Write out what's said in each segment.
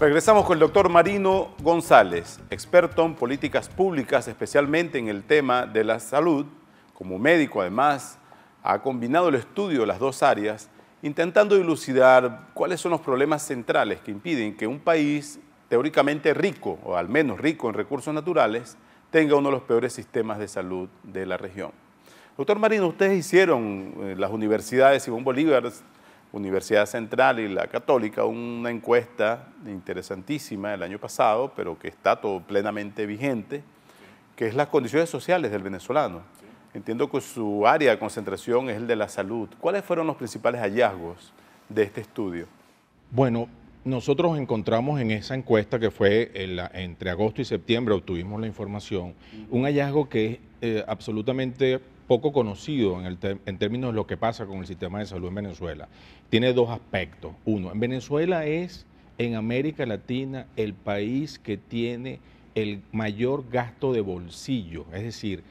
Regresamos con el doctor Marino González, experto en políticas públicas, especialmente en el tema de la salud. Como médico, además, ha combinado el estudio de las dos áreas, intentando dilucidar cuáles son los problemas centrales que impiden que un país teóricamente rico, o al menos rico en recursos naturales, tenga uno de los peores sistemas de salud de la región. Doctor Marino, ustedes hicieron, eh, las universidades Simón Bolívar Universidad Central y la Católica una encuesta interesantísima el año pasado, pero que está todo plenamente vigente, que es las condiciones sociales del venezolano. Entiendo que su área de concentración es el de la salud. ¿Cuáles fueron los principales hallazgos de este estudio? Bueno, nosotros encontramos en esa encuesta que fue entre agosto y septiembre, obtuvimos la información, un hallazgo que es eh, absolutamente poco conocido en, en, términos de lo que pasa con el sistema de salud en Venezuela. Tiene dos aspectos. Uno, en Venezuela es en América Latina el país que tiene el mayor gasto de bolsillo, es decir,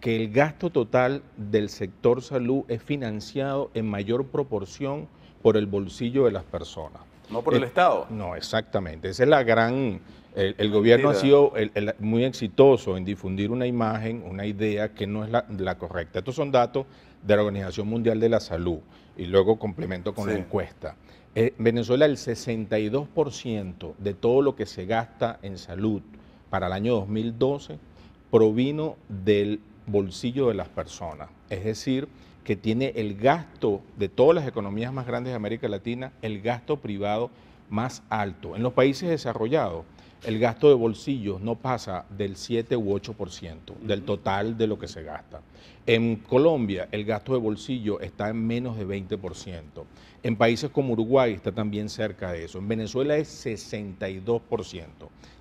que el gasto total del sector salud es financiado en mayor proporción por el bolsillo de las personas. No por el eh, Estado. No, exactamente. Esa es la gran el, gobierno ha sido muy exitoso en difundir una imagen, una idea que no es la, correcta. Estos son datos de la Organización Mundial de la Salud y luego complemento con la encuesta. Eh, Venezuela, el 62% de todo lo que se gasta en salud para el año 2012 provino del bolsillo de las personas. Es decir, que tiene el gasto de todas las economías más grandes de América Latina, el gasto privado más alto. En los países desarrollados, el gasto de bolsillo no pasa del 7 u 8% del total de lo que se gasta. En Colombia el gasto de bolsillo está en menos de 20%. En países como Uruguay está también cerca de eso. En Venezuela es 62%.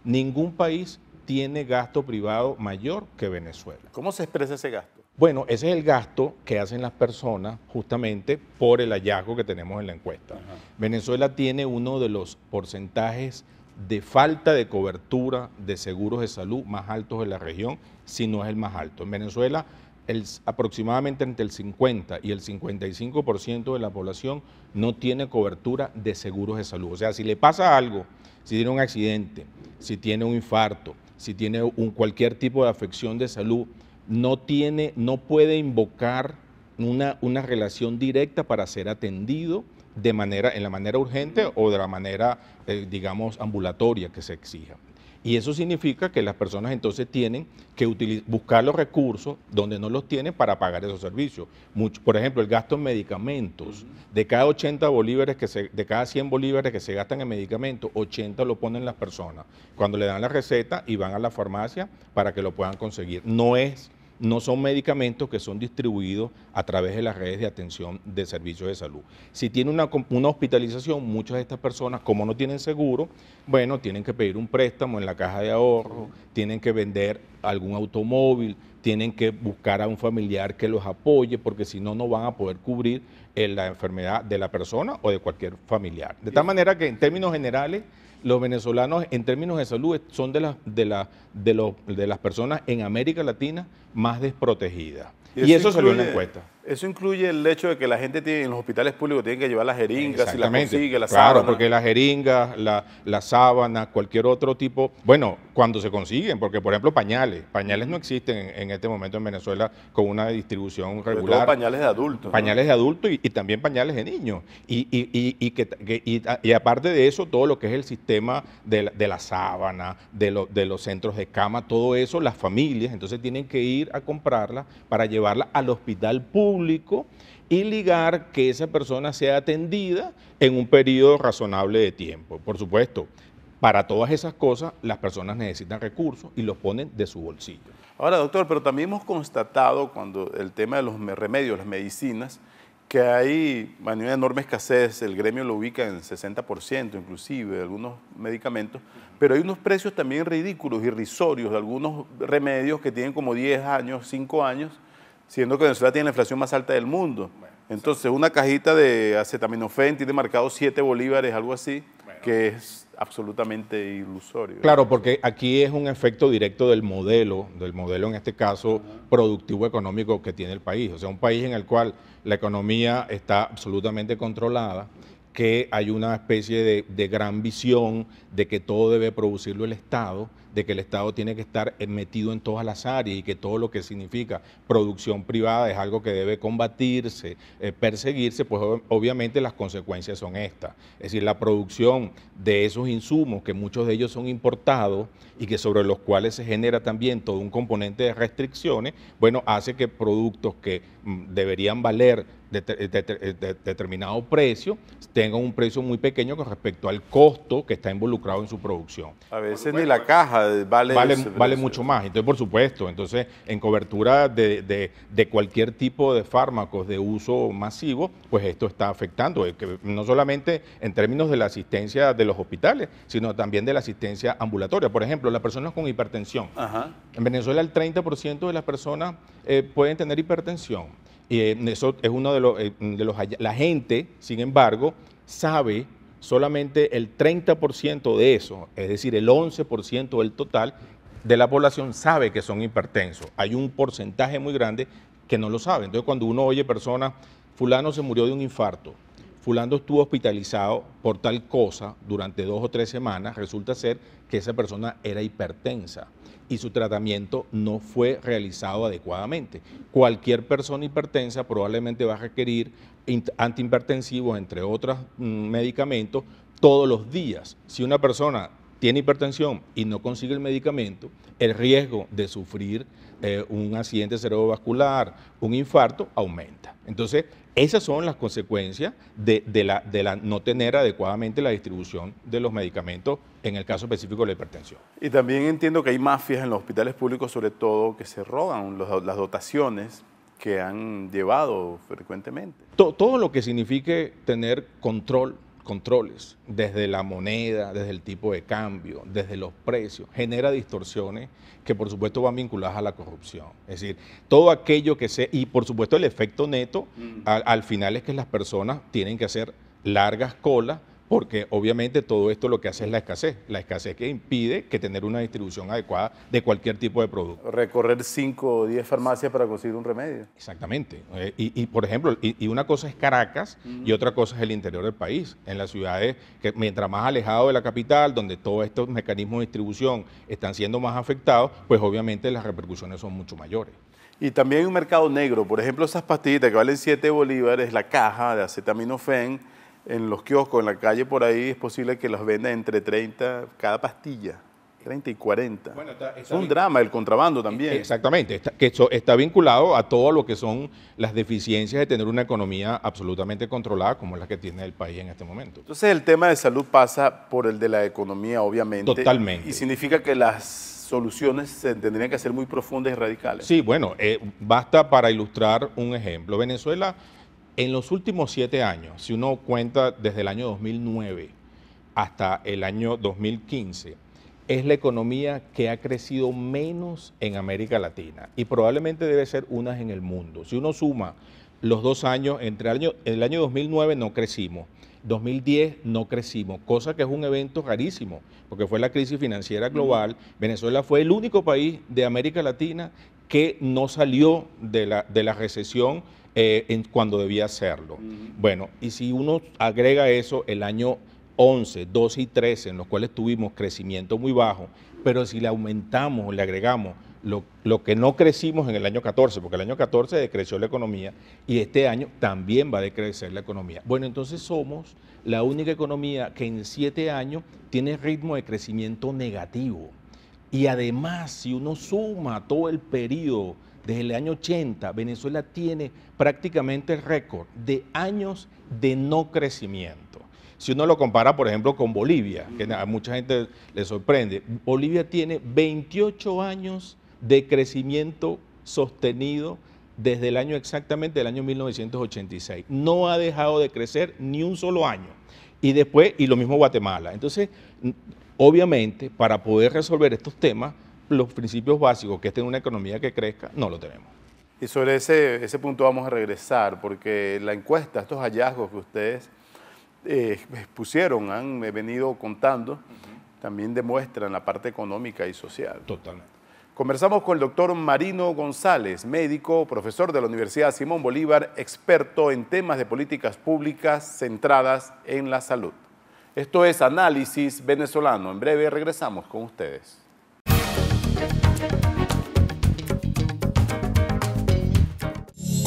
Ningún país tiene gasto privado mayor que Venezuela. ¿Cómo se expresa ese gasto? Bueno, ese es el gasto que hacen las personas justamente por el hallazgo que tenemos en la encuesta. Venezuela tiene uno de los porcentajes de falta de cobertura de seguros de salud más altos de la región, si no es el más alto. En Venezuela, el, aproximadamente entre el 50 y el 55% de la población no tiene cobertura de seguros de salud. O sea, si le pasa algo, si tiene un accidente, si tiene un infarto, si tiene un, cualquier tipo de afección de salud, no, tiene, no puede invocar una, una relación directa para ser atendido de manera, en la manera urgente o de la manera, eh, digamos, ambulatoria que se exija. Y eso significa que las personas entonces tienen que buscar los recursos donde no los tienen para pagar esos servicios. por ejemplo, el gasto en medicamentos. De cada 80 bolívares, que se, de cada 100 bolívares que se gastan en medicamentos, 80 lo ponen las personas. Cuando le dan la receta y van a la farmacia para que lo puedan conseguir. No es no son medicamentos que son distribuidos a través de las redes de atención de servicios de salud. Si tiene una, una, hospitalización, muchas de estas personas, como no tienen seguro, bueno, tienen que pedir un préstamo en la caja de ahorro, tienen que vender algún automóvil, tienen que buscar a un familiar que los apoye, porque si no, no van a poder cubrir en la enfermedad de la persona o de cualquier familiar. De tal manera que en términos generales, los venezolanos en términos de salud son de, las de, de, de las personas en América Latina más desprotegidas. Y, eso, se salió en encuesta. Eso incluye el hecho de que la gente tiene, en los hospitales públicos tiene que llevar las jeringas, y la consigue, claro, porque las jeringas, la, la, sábana, cualquier otro tipo, bueno, cuando se consiguen, porque por ejemplo pañales, pañales no existen en, este momento en Venezuela con una distribución regular. pañales de adultos. Pañales de adultos y, también pañales de niños. Y, y, que, y, aparte de eso, todo lo que es el sistema de la, sábana, de, los de los centros de cama, todo eso, las familias entonces tienen que ir a comprarlas para llevar llevarla al hospital público y ligar que esa persona sea atendida en un periodo razonable de tiempo. Por supuesto, para todas esas cosas las personas necesitan recursos y los ponen de su bolsillo. Ahora, doctor, pero también hemos constatado cuando el tema de los remedios, las medicinas, que hay una enorme escasez, el gremio lo ubica en 60% inclusive, de algunos medicamentos, pero hay unos precios también ridículos, irrisorios, de algunos remedios que tienen como 10 años, 5 años, siendo que Venezuela tiene la inflación más alta del mundo. Entonces, una cajita de acetaminofén tiene marcado 7 bolívares, algo así, que es absolutamente ilusorio. Claro, porque aquí es un efecto directo del modelo, del modelo en este caso productivo económico que tiene el país. O sea, un país en el cual la economía está absolutamente controlada, que hay una especie de, de gran visión de que todo debe producirlo el Estado de que el Estado tiene que estar metido en todas las áreas y que todo lo que significa producción privada es algo que debe combatirse, eh, perseguirse, pues obviamente las consecuencias son estas. Es decir, la producción de esos insumos, que muchos de ellos son importados y que sobre los cuales se genera también todo un componente de restricciones, bueno, hace que productos que mm, deberían valer de, determinado precio tenga un precio muy pequeño con respecto al costo que está involucrado en su producción. A veces ni la caja eh, vale mucho más. Entonces, por supuesto, entonces en cobertura de, cualquier tipo de fármacos de uso masivo, pues esto está afectando, eh, no solamente en términos de la asistencia de los hospitales, sino también de la asistencia ambulatoria. Por ejemplo, las personas con hipertensión. En Venezuela el 30% de las personas eh, pueden tener hipertensión eh, eso es uno de los, eh, La gente, sin embargo, sabe solamente el 30% de eso, es decir, el 11% del total de la población sabe que son hipertensos. Hay un porcentaje muy grande que no lo sabe. Entonces, cuando uno oye personas, fulano se murió de un infarto, fulano estuvo hospitalizado por tal cosa durante dos o tres semanas, resulta ser que esa persona era hipertensa y su tratamiento no fue realizado adecuadamente. Cualquier persona hipertensa probablemente va a requerir antihipertensivos, entre otros mm, medicamentos, todos los días. Si una persona tiene hipertensión y no consigue el medicamento, el riesgo de sufrir eh, un accidente cerebrovascular, un infarto, aumenta. Entonces, esas son las consecuencias de, la, no tener adecuadamente la distribución de los medicamentos en el caso específico de la hipertensión. Y también entiendo que hay mafias en los hospitales públicos, sobre todo, que se roban las dotaciones que han llevado frecuentemente. todo, todo lo que signifique tener control controles, desde la moneda, desde el tipo de cambio, desde los precios, genera distorsiones que por supuesto van vinculadas a la corrupción. Es decir, todo aquello que se... Y por supuesto el efecto neto mm. al final es que las personas tienen que hacer largas colas porque obviamente todo esto lo que hace es la escasez, la escasez que impide que tener una distribución adecuada de cualquier tipo de producto. Recorrer 5 o 10 farmacias para conseguir un remedio. Exactamente. Eh, y, por ejemplo, y, una cosa es Caracas y otra cosa es el interior del país, en las ciudades que mientras más alejado de la capital, donde todos estos mecanismos de distribución están siendo más afectados, pues obviamente las repercusiones son mucho mayores. Y también hay un mercado negro, por ejemplo, esas pastillitas que valen 7 bolívares, la caja de acetaminofén, en los kioscos, en la calle por ahí, es posible que los venda entre 30 cada pastilla. 30 y 40. es un drama el contrabando también. E, exactamente, que eso está vinculado a todo lo que son las deficiencias de tener una economía absolutamente controlada como la que tiene el país en este momento. Entonces el tema de salud pasa por el de la economía, obviamente. Totalmente. Y significa que las soluciones se tendrían que ser muy profundas y radicales. Sí, bueno, eh, basta para ilustrar un ejemplo. Venezuela en los últimos siete años, si uno cuenta desde el año 2009 hasta el año 2015, es la economía que ha crecido menos en América Latina y probablemente debe ser una en el mundo. Si uno suma los dos años, entre el año, el año 2009 no crecimos, 2010 no crecimos, cosa que es un evento rarísimo, porque fue la crisis financiera global. Venezuela fue el único país de América Latina que no salió de la, de la recesión eh, cuando debía hacerlo. Bueno, y si uno agrega eso, el año 11, 12 y 13, en los cuales tuvimos crecimiento muy bajo, pero si le aumentamos o le agregamos lo, lo, que no crecimos en el año 14, porque el año 14 decreció la economía y este año también va a decrecer la economía. Bueno, entonces somos la única economía que en siete años tiene ritmo de crecimiento negativo. Y además, si uno suma todo el periodo desde el año 80, Venezuela tiene prácticamente el récord de años de no crecimiento. Si uno lo compara, por ejemplo, con Bolivia, que a mucha gente le sorprende, Bolivia tiene 28 años de crecimiento sostenido desde el año exactamente, del año 1986. No ha dejado de crecer ni un solo año. Y después, y lo mismo Guatemala. Entonces, obviamente, para poder resolver estos temas, los principios básicos, que es en una economía que crezca, no lo tenemos. Y sobre ese, punto vamos a regresar, porque la encuesta, estos hallazgos que ustedes eh, pusieron han venido contando, también demuestran la parte económica y social. Totalmente. Conversamos con el doctor Marino González, médico, profesor de la Universidad Simón Bolívar, experto en temas de políticas públicas centradas en la salud. Esto es Análisis Venezolano. En breve regresamos con ustedes.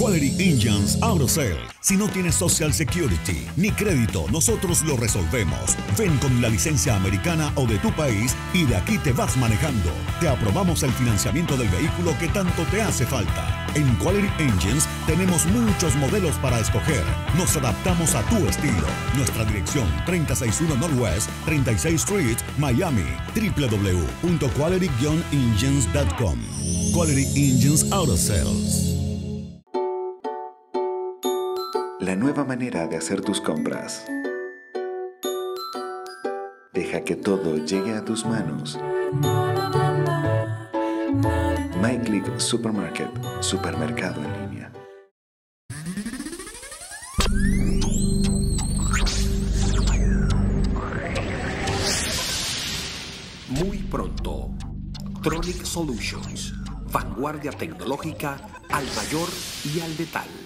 Quality Engines Sales. Si no tienes Social Security ni crédito, nosotros lo resolvemos. Ven con la licencia americana o de tu país y de aquí te vas manejando. Te aprobamos el financiamiento del vehículo que tanto te hace falta. En Quality Engines tenemos muchos modelos para escoger. Nos adaptamos a tu estilo. Nuestra dirección 361 Northwest, 36 Street, Miami, www.quality-engines.com. Quality Engines Auto Sales. la nueva manera de hacer tus compras. Deja que todo llegue a tus manos. MyClick Supermarket, supermercado en línea. Muy pronto, Tronic Solutions, vanguardia tecnológica al mayor y al detalle.